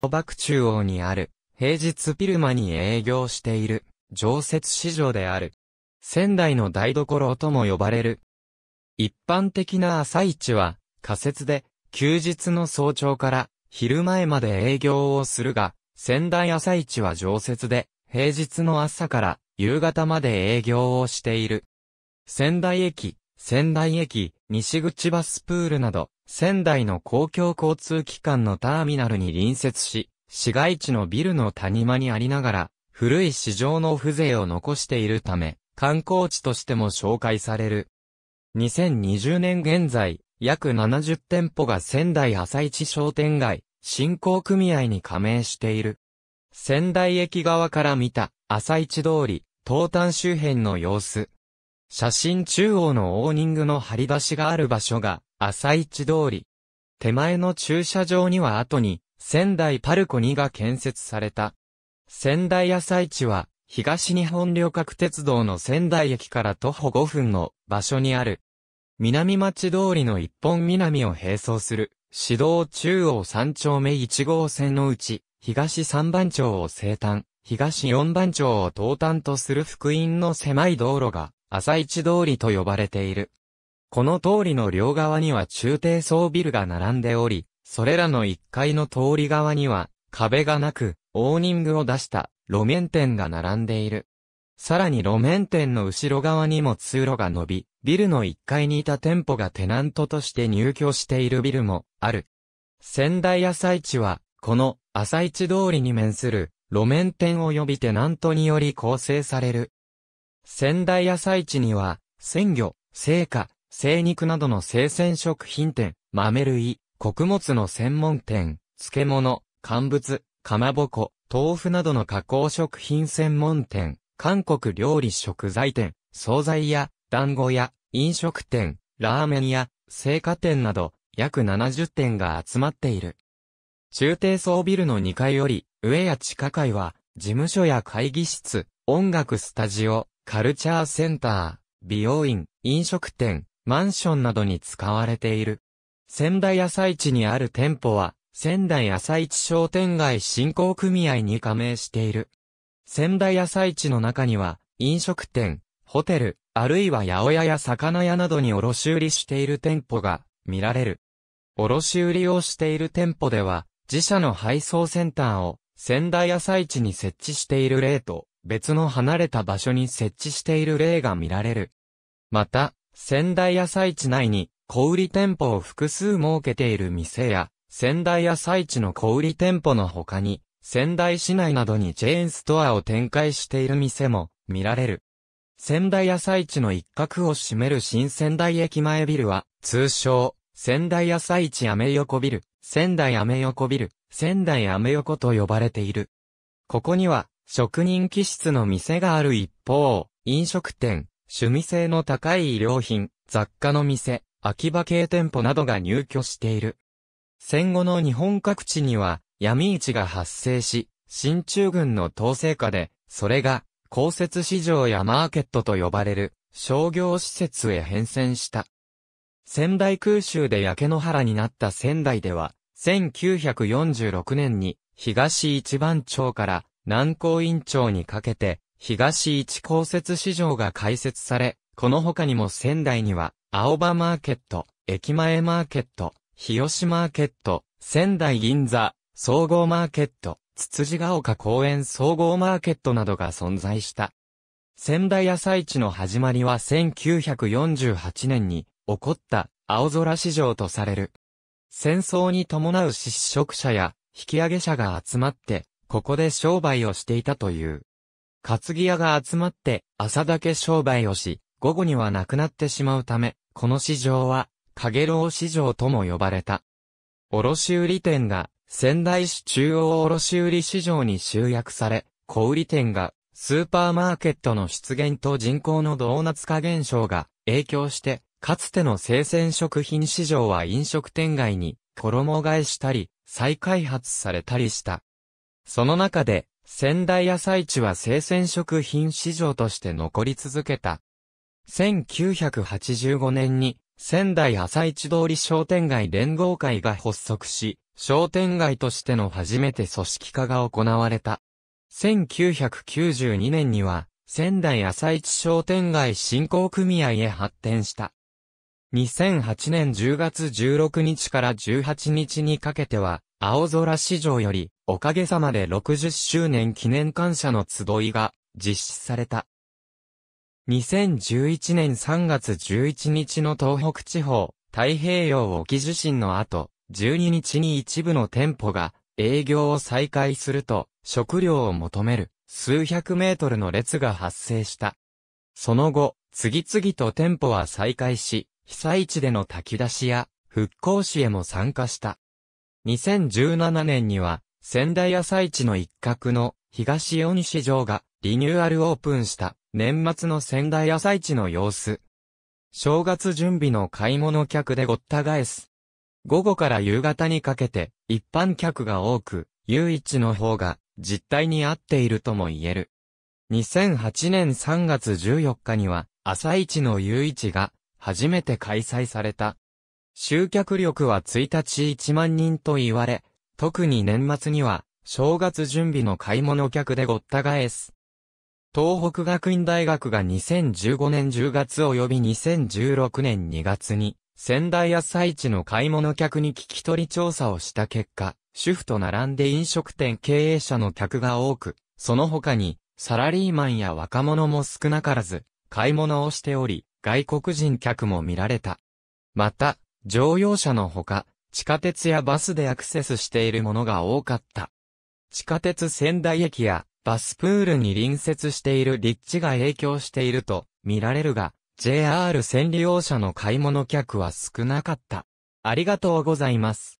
幕中央にある、平日ルマに営業している、常設市場である。仙台の台所とも呼ばれる。一般的な朝市は、仮設で、休日の早朝から昼前まで営業をするが、仙台朝市は常設で、平日の朝から夕方まで営業をしている。仙台駅、仙台駅、西口バスプールなど、仙台の公共交通機関のターミナルに隣接し、市街地のビルの谷間にありながら、古い市場の風情を残しているため、観光地としても紹介される。2020年現在、約70店舗が仙台朝市商店街、振興組合に加盟している。仙台駅側から見た、朝市通り、東端周辺の様子、写真中央のオーニングの張り出しがある場所が、朝市通り。手前の駐車場には後に、仙台パルコ2が建設された。仙台朝市は、東日本旅客鉄道の仙台駅から徒歩5分の場所にある。南町通りの一本南を並走する、市道中央三丁目1号線のうち、東三番町を西端、東四番町を東端とする福音の狭い道路が、朝市通りと呼ばれている。この通りの両側には中低層ビルが並んでおり、それらの1階の通り側には壁がなく、オーニングを出した路面店が並んでいる。さらに路面店の後ろ側にも通路が伸び、ビルの1階にいた店舗がテナントとして入居しているビルもある。仙台朝市は、この朝市通りに面する路面店及びテナントにより構成される仙台朝市には、鮮魚、生花、生肉などの生鮮食品店、豆類、穀物の専門店、漬物、乾物、かまぼこ、豆腐などの加工食品専門店、韓国料理食材店、惣菜屋、団子屋、飲食店、ラーメン屋、生花店など、約70店が集まっている。中低層ビルの2階より、上や地下階は、事務所や会議室、音楽スタジオ、カルチャーセンター、美容院、飲食店、マンションなどに使われている。仙台朝市にある店舗は、仙台朝市商店街振興組合に加盟している。仙台朝市の中には、飲食店、ホテル、あるいは八百屋や魚屋などに卸売している店舗が見られる。卸売をしている店舗では、自社の配送センターを仙台朝市に設置している例と、別の離れた場所に設置している例が見られる。また、仙台朝市内に小売店舗を複数設けている店や、仙台朝市の小売店舗の他に、仙台市内などにチェーンストアを展開している店も見られる。仙台朝市の一角を占める新仙台駅前ビルは、通称、仙台朝市アメ横ビル、仙台アメ横ビル、仙台アメ横と呼ばれている。ここには、職人気質の店がある一方、飲食店、趣味性の高い衣料品、雑貨の店、秋葉系店舗などが入居している。戦後の日本各地には闇市が発生し、新中軍の統制下で、それが公設市場やマーケットと呼ばれる商業施設へ変遷した。仙台空襲で焼け野原になった仙台では、1946年に東一番町から南高院長にかけて、東一公設市場が開設され、この他にも仙台には、青葉マーケット、駅前マーケット、日吉マーケット、仙台銀座、総合マーケット、つつじが丘公園総合マーケットなどが存在した。仙台朝市の始まりは1948年に起こった青空市場とされる。戦争に伴う失職者や引き上げ者が集まってここで商売をしていたという。担ぎ屋が集まって朝だけ商売をし、午後にはなくなってしまうため、この市場は、かげろう市場とも呼ばれた。卸売店が仙台市中央卸売市場に集約され、小売店がスーパーマーケットの出現と人口のドーナツ化現象が影響して、かつての生鮮食品市場は飲食店街に衣替えしたり、再開発されたりした。その中で、仙台朝市は生鮮食品市場として残り続けた。1985年に、仙台朝市通り商店街連合会が発足し、商店街としての初めて組織化が行われた。1992年には、仙台朝市商店街振興組合へ発展した。2008年10月16日から18日にかけては、青空市場より、おかげさまで60周年記念感謝の集いが実施された。2011年3月11日の東北地方太平洋沖地震の後、12日に一部の店舗が営業を再開すると食料を求める数百メートルの列が発生した。その後、次々と店舗は再開し、被災地での炊き出しや復興市へも参加した。2017年には仙台朝市の一角の東大西城がリニューアルオープンした年末の仙台朝市の様子。正月準備の買い物客でごった返す。午後から夕方にかけて一般客が多く、唯一の方が実態に合っているとも言える。2008年3月14日には朝市の唯一が初めて開催された。集客力は1日1万人と言われ、特に年末には、正月準備の買い物客でごった返す。東北学院大学が2015年10月及び2016年2月に、仙台朝市の買い物客に聞き取り調査をした結果、主婦と並んで飲食店経営者の客が多く、その他に、サラリーマンや若者も少なからず、買い物をしており、外国人客も見られた。また、乗用車のほか、地下鉄やバスでアクセスしているものが多かった。地下鉄仙台駅やバスプールに隣接している立地が影響していると見られるが、JR 線利用者の買い物客は少なかった。ありがとうございます。